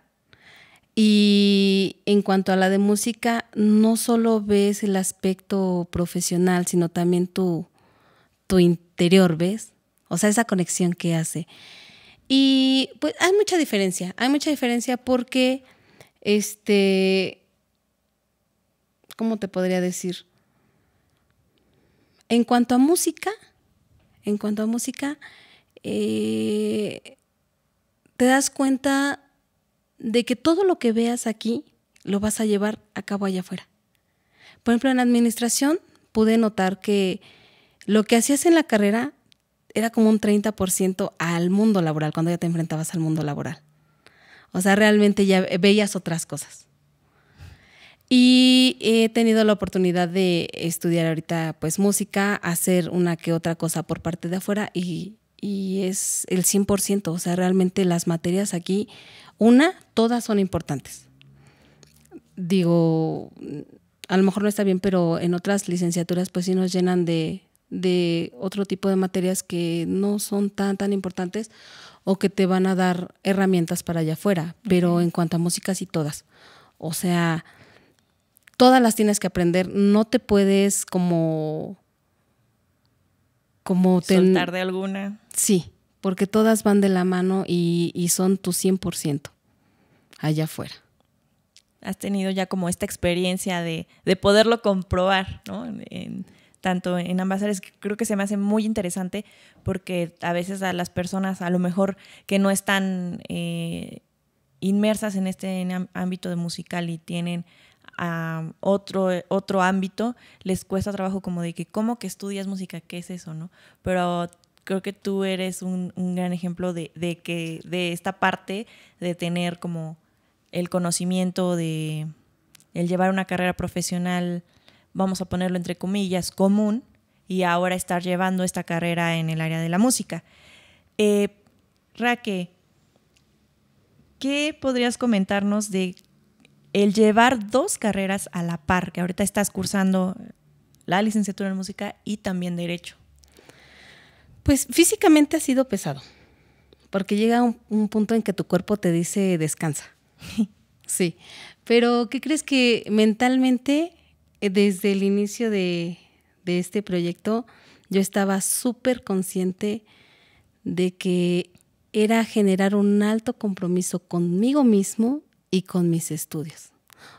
Y en cuanto a la de música, no solo ves el aspecto profesional, sino también tu interior, ¿ves? O sea, esa conexión que hace. Y pues hay mucha diferencia, hay mucha diferencia porque, este, ¿cómo te podría decir? En cuanto a música, en cuanto a música, eh, te das cuenta de que todo lo que veas aquí lo vas a llevar a cabo allá afuera. Por ejemplo, en administración pude notar que lo que hacías en la carrera era como un 30% al mundo laboral, cuando ya te enfrentabas al mundo laboral. O sea, realmente ya veías otras cosas. Y he tenido la oportunidad de estudiar ahorita pues música, hacer una que otra cosa por parte de afuera y, es el 100%. O sea, realmente las materias aquí, una, todas son importantes. Digo, a lo mejor no está bien, pero en otras licenciaturas pues sí nos llenan de de otro tipo de materias que no son tan, tan importantes o que te van a dar herramientas para allá afuera. Pero en cuanto a música, sí todas. O sea, todas las tienes que aprender. No te puedes como... como Soltar de alguna. Sí, porque todas van de la mano y, y son tu 100% allá afuera has tenido ya como esta experiencia de, de poderlo comprobar, ¿no? En, tanto en ambas áreas, creo que se me hace muy interesante porque a veces a las personas a lo mejor que no están eh, inmersas en este ámbito de musical y tienen otro, otro ámbito, les cuesta trabajo como de que, ¿cómo que estudias música? ¿Qué es eso? ¿no? Pero creo que tú eres un, un gran ejemplo de, de, que, de esta parte, de tener como el conocimiento de el llevar una carrera profesional vamos a ponerlo entre comillas, común y ahora estar llevando esta carrera en el área de la música. Eh, Raque, ¿qué podrías comentarnos de el llevar dos carreras a la par, que ahorita estás cursando la licenciatura en música y también derecho? Pues físicamente ha sido pesado, porque llega un punto en que tu cuerpo te dice descansa. sí, pero ¿qué crees que mentalmente eh, desde el inicio de, este proyecto, yo estaba súper consciente de que era generar un alto compromiso conmigo mismo y con mis estudios.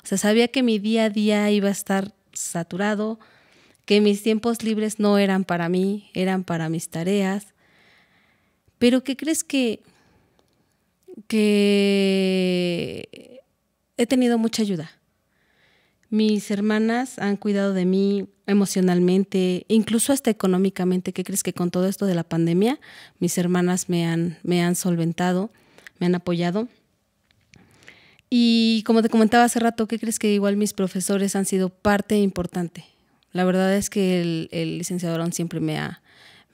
O sea, sabía que mi día a día iba a estar saturado, que mis tiempos libres no eran para mí, eran para mis tareas. Pero ¿qué crees que he tenido mucha ayuda? Mis hermanas han cuidado de mí emocionalmente, incluso hasta económicamente. ¿Qué crees que con todo esto de la pandemia, mis hermanas me han, me han solventado, me han apoyado? Y como te comentaba hace rato, ¿qué crees que igual mis profesores han sido parte importante? La verdad es que el, licenciador licenciado siempre me ha,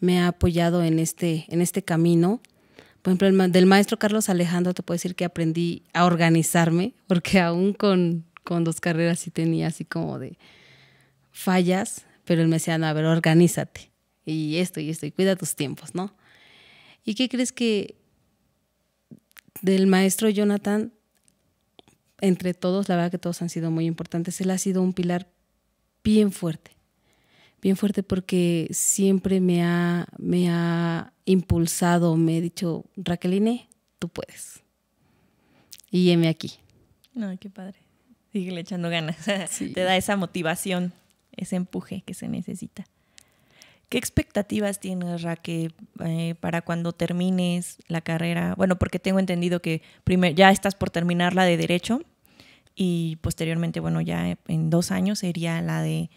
me ha apoyado en este, en este camino. Por ejemplo, el, del maestro Carlos Alejandro te puedo decir que aprendí a organizarme, porque aún con con dos carreras y tenía así como de fallas, pero él me decía, no, a ver, organízate. Y esto y esto, y cuida tus tiempos, ¿no? ¿Y qué crees que del maestro Jonathan, entre todos, la verdad que todos han sido muy importantes, él ha sido un pilar bien fuerte, bien fuerte porque siempre me ha, me ha impulsado, me ha dicho, Raqueline, tú puedes. Y heme aquí. No, qué padre sigue echando ganas. Te da esa motivación, ese empuje que se necesita. ¿Qué expectativas tienes, Raquel, eh, para cuando termines la carrera? Bueno, porque tengo entendido que ya estás por terminar la de Derecho y posteriormente, bueno, ya en dos años sería la de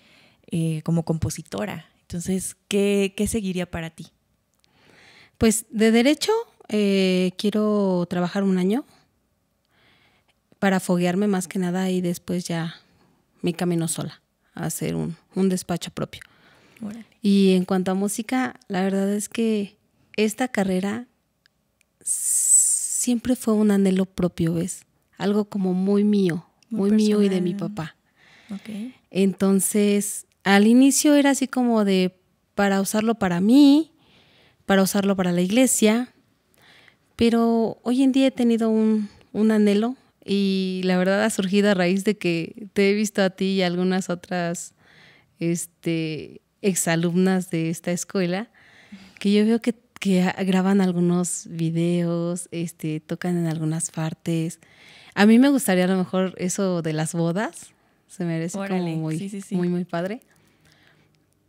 eh, como compositora. Entonces, ¿qué, seguiría para ti? Pues de Derecho eh, quiero trabajar un año para foguearme más que nada y después ya me camino sola a hacer un, despacho propio. Y en cuanto a música, la verdad es que esta carrera siempre fue un anhelo propio, ¿ves? Algo como muy mío, muy, mío y de mi papá. Entonces, al inicio era así como de para usarlo para mí, para usarlo para la iglesia, pero hoy en día he tenido un anhelo y la verdad ha surgido a raíz de que te he visto a ti y algunas otras este, exalumnas de esta escuela, que yo veo que, graban algunos videos, este, tocan en algunas partes. A mí me gustaría a lo mejor eso de las bodas, se merece parece como muy, muy, muy padre.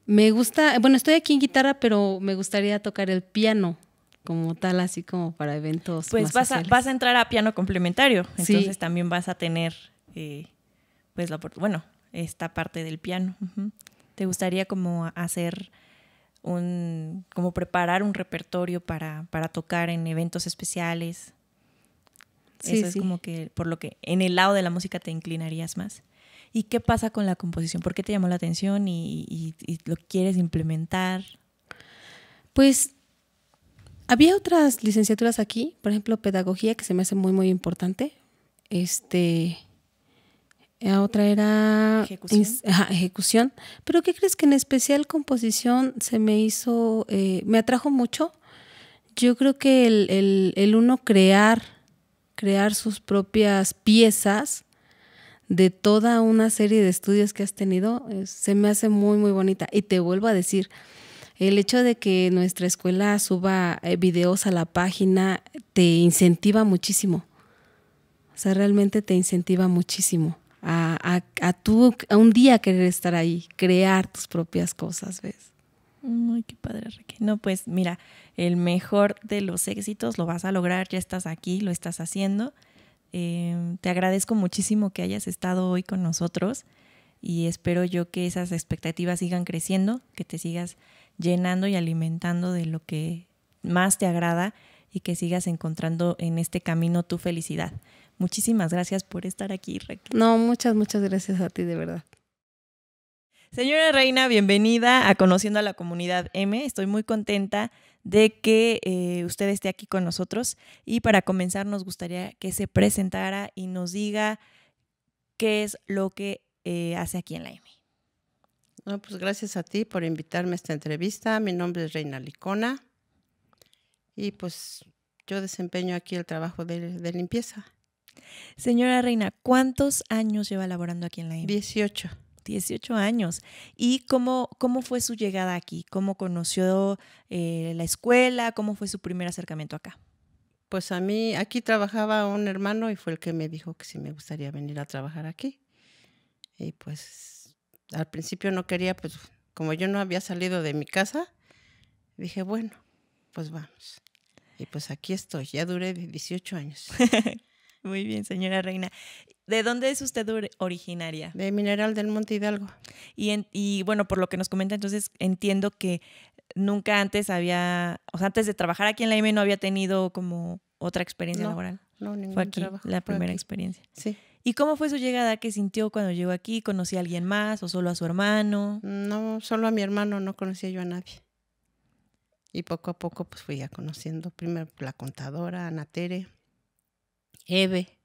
Me gusta, bueno, estoy aquí en guitarra, pero me gustaría tocar el piano como tal, así como para eventos. Pues vas, a, entrar a piano complementario, entonces también vas a tener, eh, pues, bueno, esta parte del piano. ¿Te gustaría como hacer un, como preparar un repertorio para, para tocar en eventos especiales? Eso es como que por lo que en el lado de la música te inclinarías más. ¿Y qué pasa con la composición? ¿Por qué te llamó la atención y lo quieres implementar? Pues había otras licenciaturas aquí, por ejemplo, pedagogía, que se me hace muy, muy importante. Este, la otra era ejecución. Pero ¿qué crees que en especial composición se me hizo, eh, me atrajo mucho? Yo creo que el, uno crear, crear sus propias piezas de toda una serie de estudios que has tenido, eh, se me hace muy, muy bonita. Y te vuelvo a decir, el hecho de que nuestra escuela suba eh, videos a la página te incentiva muchísimo. O sea, realmente te incentiva muchísimo a, tú, a un día querer estar ahí, crear tus propias cosas, ¿ves? Ay, qué padre, Raquel. No, pues mira, el mejor de los éxitos lo vas a lograr, ya estás aquí, lo estás haciendo. Em, te agradezco muchísimo que hayas estado hoy con nosotros y espero yo que esas expectativas sigan creciendo, que te sigas llenando y alimentando de lo que más te agrada y que sigas encontrando en este camino tu felicidad. Muchísimas gracias por estar aquí, Raquel. No, muchas, muchas gracias a ti, de verdad. Señora Reina, bienvenida a Conociendo a la Comunidad M. Estoy muy contenta de que eh, usted esté aquí con nosotros y para comenzar nos gustaría que se presentara y nos diga qué es lo que eh, hace aquí en la M pues gracias a ti por invitarme a esta entrevista. Mi nombre es Reina Licona y pues yo desempeño aquí el trabajo de, limpieza. Señora Reina, ¿cuántos años lleva laborando aquí en la IM? 18. 18 años. ¿Y cómo, cómo fue su llegada aquí? ¿Cómo conoció eh, la escuela? ¿Cómo fue su primer acercamiento acá? Pues a mí, aquí trabajaba un hermano y fue el que me dijo que sí me gustaría venir a trabajar aquí. Y pues al principio no quería, pues como yo no había salido de mi casa, dije, bueno, pues vamos. Y pues aquí estoy, ya duré 18 años. Muy bien, señora Reina. ¿De dónde es usted originaria? De Mineral del Monte Hidalgo. Y, y bueno, por lo que nos comenta, entonces entiendo que nunca antes había, o sea, antes de trabajar aquí en la IME no había tenido como otra experiencia laboral. No, ninguna. Fue aquí la primera experiencia. Sí. ¿Y cómo fue su llegada? ¿Qué sintió cuando llegó aquí? ¿Conocí a alguien más o solo a su hermano? No, solo a mi hermano, no conocía yo a nadie. Y poco a poco pues fui ya conociendo primero la contadora, Ana Tere, Eve,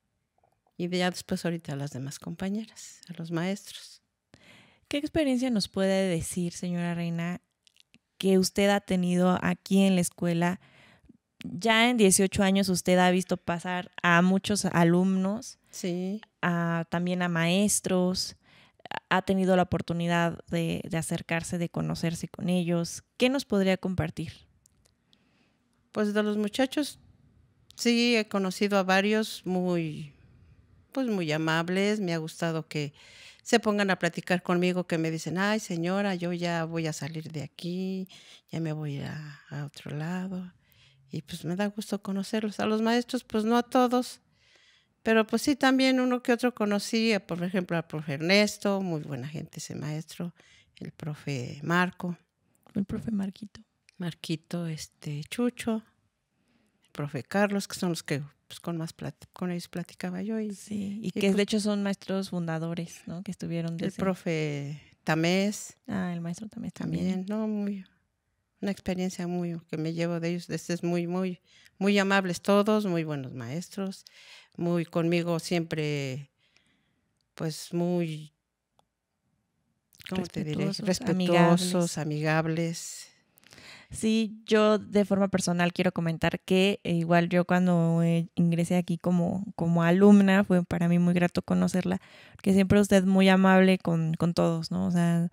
y ya después ahorita a las demás compañeras, a los maestros. ¿Qué experiencia nos puede decir, señora Reina, que usted ha tenido aquí en la escuela? Ya en 18 años usted ha visto pasar a muchos alumnos sí. también a maestros, ha tenido la oportunidad de, acercarse, de conocerse con ellos. ¿Qué nos podría compartir? Pues de los muchachos, sí, he conocido a varios muy, pues muy amables, me ha gustado que se pongan a platicar conmigo, que me dicen, ay señora, yo ya voy a salir de aquí, ya me voy a, a otro lado. Y pues me da gusto conocerlos. A los maestros, pues no a todos, pero pues sí, también uno que otro conocí, eh, por ejemplo, al profe Ernesto, muy buena gente ese maestro, el profe Marco. El profe Marquito. Marquito, este, Chucho, el profe Carlos, que son los que pues, con más con ellos platicaba yo. Y, sí, y, que pues de hecho son maestros fundadores, ¿no? Que estuvieron desde... El profe Tamés. Ah, el maestro Tamés también. También, no, muy, una experiencia muy que me llevo de ellos. Es muy, muy, muy amables todos, muy buenos maestros muy conmigo siempre, pues muy, respetuosos, te diré? amigables. Sí, yo de forma personal quiero comentar que eh, igual yo cuando eh, ingresé aquí como, como alumna fue para mí muy grato conocerla, que siempre usted muy amable con, con todos, ¿no? O sea,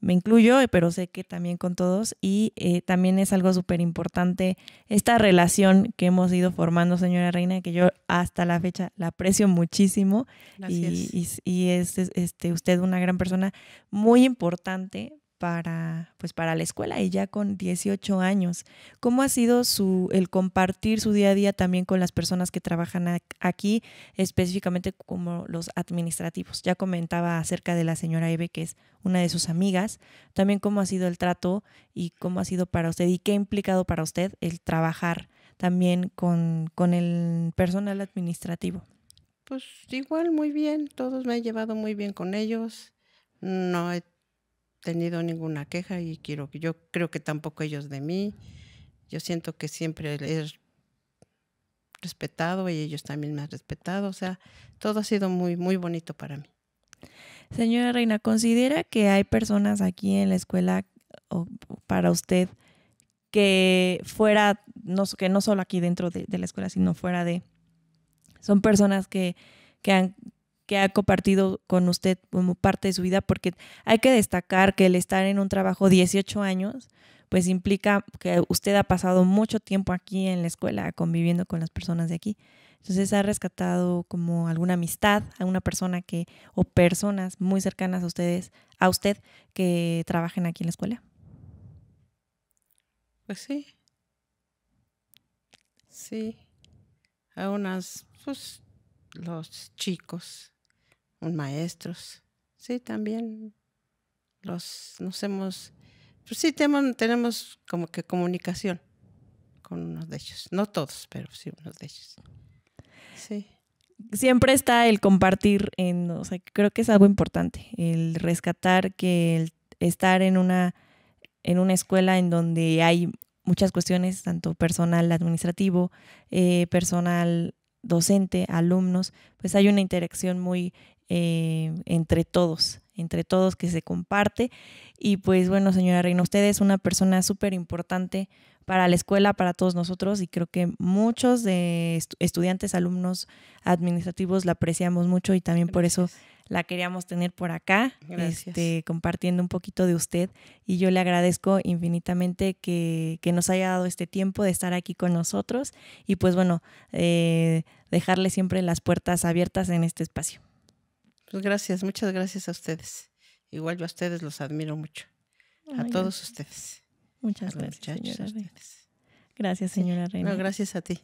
me incluyo, eh, pero sé que también con todos, y eh, también es algo súper importante esta relación que hemos ido formando, señora Reina, que yo hasta la fecha la aprecio muchísimo, y, y, es, este, usted una gran persona muy importante para, pues para la escuela y ya con 18 años. ¿Cómo ha sido su, el compartir su día a día también con las personas que trabajan aquí, específicamente como los administrativos? Ya comentaba acerca de la señora Eve, que es una de sus amigas. También cómo ha sido el trato y cómo ha sido para usted y qué ha implicado para usted el trabajar también con, con el personal administrativo. Pues igual, muy bien. Todos me he llevado muy bien con ellos. No he tenido ninguna queja y quiero que yo creo que tampoco ellos de mí. Yo siento que siempre he respetado y ellos también me han respetado, o sea, todo ha sido muy muy bonito para mí. Señora Reina, ¿considera que hay personas aquí en la escuela o para usted que fuera no que no solo aquí dentro de, la escuela, sino fuera de son personas que que han que ha compartido con usted como parte de su vida, porque hay que destacar que el estar en un trabajo 18 años, pues implica que usted ha pasado mucho tiempo aquí en la escuela conviviendo con las personas de aquí. Entonces ha rescatado como alguna amistad, a una persona que o personas muy cercanas a ustedes, a usted que trabajen aquí en la escuela. Pues sí. Sí. A unas, pues los chicos maestros. Sí, también los, nos hemos, pues sí, tenemos, como que comunicación con unos de ellos. No todos, pero sí unos de ellos. Sí. Siempre está el compartir, en, o sea, creo que es algo importante, el rescatar que estar en una, en una escuela en donde hay muchas cuestiones, tanto personal administrativo, eh, personal docente, alumnos, pues hay una interacción muy eh, entre todos, entre todos que se comparte. Y pues bueno, señora Reina, usted es una persona súper importante para la escuela, para todos nosotros y creo que muchos de estudiantes, alumnos administrativos la apreciamos mucho y también por eso la queríamos tener por acá, este, compartiendo un poquito de usted. Y yo le agradezco infinitamente que, nos haya dado este tiempo de estar aquí con nosotros y pues bueno, eh, dejarle siempre las puertas abiertas en este espacio. Pues gracias, muchas gracias a ustedes. Igual yo a ustedes los admiro mucho. a todos ustedes. Muchas gracias. Gracias, señora Reina. gracias a ti.